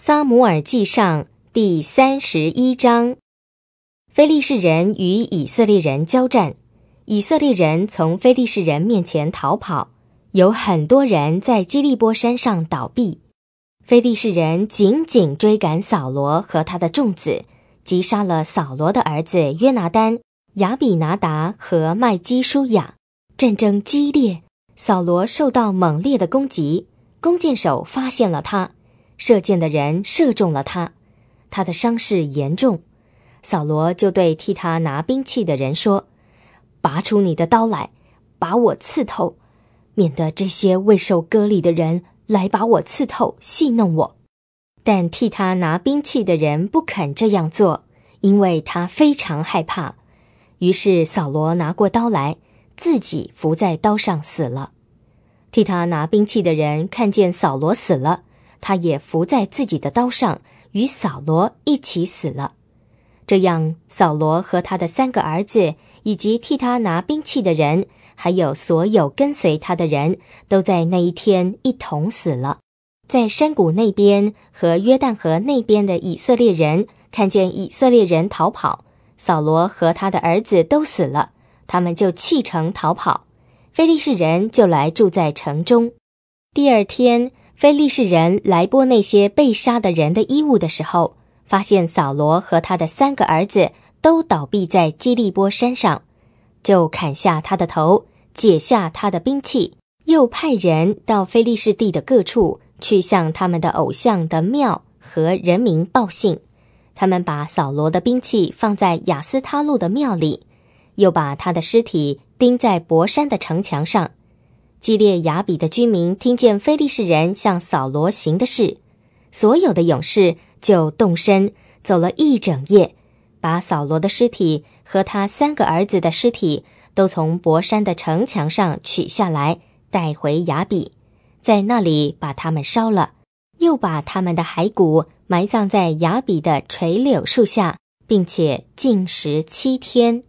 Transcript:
《撒姆尔记上》第三十一章，非利士人与以色列人交战，以色列人从非利士人面前逃跑，有很多人在基利波山上倒闭。非利士人紧紧追赶扫罗和他的众子，击杀了扫罗的儿子约拿丹、亚比拿达和麦基舒雅。战争激烈，扫罗受到猛烈的攻击，弓箭手发现了他。射箭的人射中了他，他的伤势严重。扫罗就对替他拿兵器的人说：“拔出你的刀来，把我刺透，免得这些未受割礼的人来把我刺透，戏弄我。”但替他拿兵器的人不肯这样做，因为他非常害怕。于是扫罗拿过刀来，自己伏在刀上死了。替他拿兵器的人看见扫罗死了。他也伏在自己的刀上，与扫罗一起死了。这样，扫罗和他的三个儿子，以及替他拿兵器的人，还有所有跟随他的人，都在那一天一同死了。在山谷那边和约旦河那边的以色列人看见以色列人逃跑，扫罗和他的儿子都死了，他们就弃城逃跑。非利士人就来住在城中。第二天。菲利士人来剥那些被杀的人的衣物的时候，发现扫罗和他的三个儿子都倒闭在基利波山上，就砍下他的头，解下他的兵器，又派人到菲利士地的各处去向他们的偶像的庙和人民报信。他们把扫罗的兵器放在雅斯他路的庙里，又把他的尸体钉在博山的城墙上。基列雅比的居民听见非利士人向扫罗行的事，所有的勇士就动身，走了一整夜，把扫罗的尸体和他三个儿子的尸体都从博山的城墙上取下来，带回雅比，在那里把他们烧了，又把他们的骸骨埋葬在雅比的垂柳树下，并且禁食七天。